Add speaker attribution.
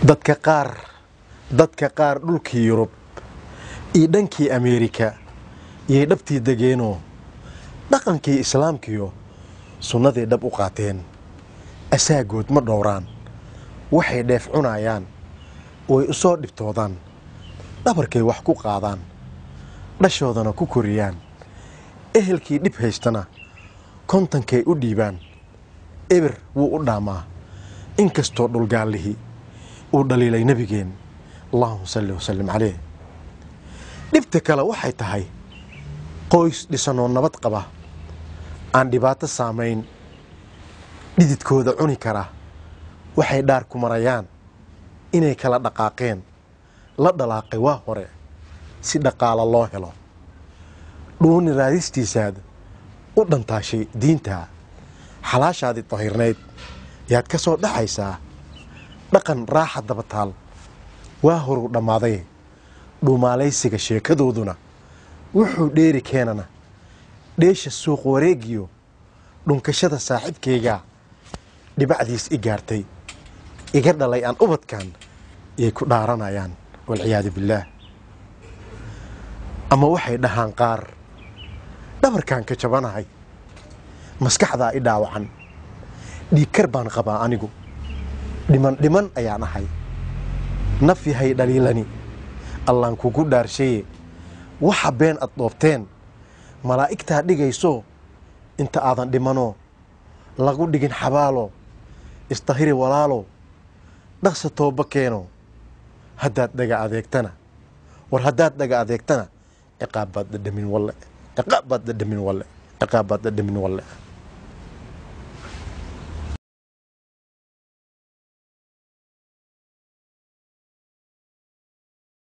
Speaker 1: dadka qaar dadka qaar dhulkii yurub iyo dhankii ameerika iyay dhabtii degeenoo dhaqankii islaamkiyo sunnadii dhab u qaateen asaagood ma dhowraan waxay dheef cunayaan ooay u soo dhibtoodaan dhabarkay wax ku qaadaan dhashoodana ku koriyaan ehelkii dhib haystana kontankay u dhiibaan ebir wuu u dhaamaa in kastoo dhulgaallihii uu dhaliilay nabigeen allahuma salli wasalim caleyh dhibta kale waxay tahay qoys dhisanoo nabad qaba aan dhibaato saamayn dhididkooda cuni kara waxay dhaar ku marayaan inay kala dhaqaaqeen la dhalaaqay waa hore si dhaqaala loo helo dhuuni raadistiisaad u dhantaashay diinta xalaashaadii tahirnayd yaad ka soo dhaxaysaa dhaqan raaxa daba taal waa horuu dhammaaday dhumaalaysiga sheekadooduna wuxuu dheeri keenana dheesha suuq wareegiyo dhunkashada saaxiibkaygaa dhibacdiis i gaartay iga dhalay aan ubadkan iyay ku dhaaranayaan walciyaadu billaah ama waxay dhahaan qaar dhabarkaan ka jabanahay maskaxdaa i dhaawacan dhiigkar baan qabaa anigu dhiman dhiman ayaan ahay naf yahay dhaliilani allaan kugu dhaarshaye waxa been aad dhoobteen malaa'igtaa dhigayso inta aadan dhimanoo lagu dhigin xabaalo istahiri walaalo dhaqsa tooba keeno haddaad dhaga adeegtana war haddaad dhaga adeegtana ciqaabbaad dhadhamin walle ciqaabbaad dhadhamin walle ciqaabbaad dhadhamin walle